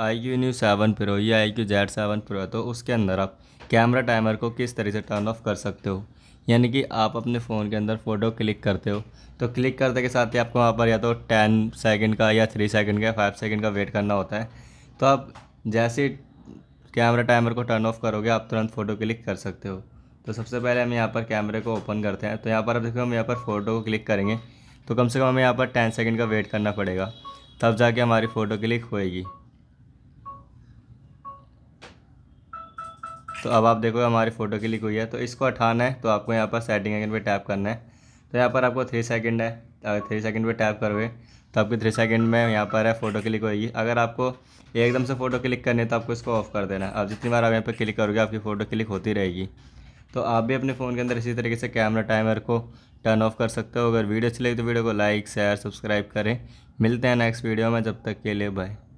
आई iQOO Neo seven Pro या iQOO Z seven Pro है तो उसके अंदर आप कैमरा टाइमर को किस तरह से टर्न ऑफ कर सकते हो यानी कि आप अपने फ़ोन के अंदर फ़ोटो क्लिक करते हो तो क्लिक करते के साथ ही आपको वहाँ पर या तो टेन सेकेंड का या थ्री सेकेंड का या फाइव सेकेंड का वेट करना होता है तो आप जैसे कैमरा टाइमर को टर्न ऑफ करोगे आप तुरंत फ़ोटो क्लिक कर सकते हो तो सबसे पहले हम यहाँ पर कैमरे को ओपन करते हैं तो यहाँ पर आप देखो हम यहाँ पर फ़ोटो को क्लिक करेंगे तो कम से कम हमें यहाँ पर टेन सेकेंड का वेट करना पड़ेगा तब जाके हमारी फ़ोटो क्लिक होएगी तो अब आप देखो हमारी फ़ोटो क्लिक हुई है तो इसको उठाना है तो आपको यहाँ पर सेटिंग आइकन पे टैप करना है तो यहाँ पर आपको थ्री सेकंड है अगर थ्री सेकंड पे टैप करोगे तो आपकी थ्री सेकंड में यहाँ पर है फ़ोटो क्लिक होगी अगर आपको एकदम से फ़ोटो क्लिक करनी है तो आपको इसको ऑफ़ कर देना है आप जितनी बार आप यहाँ पर क्लिक करोगे आपकी फ़ोटो क्लिक होती रहेगी तो आप भी अपने फ़ोन के अंदर इसी तरीके से कैमरा टाइमर को टर्न ऑफ कर सकते हो अगर वीडियो अच्छी लगी तो वीडियो को लाइक शेयर सब्सक्राइब करें मिलते हैं नेक्स्ट वीडियो में जब तक के लिए बाय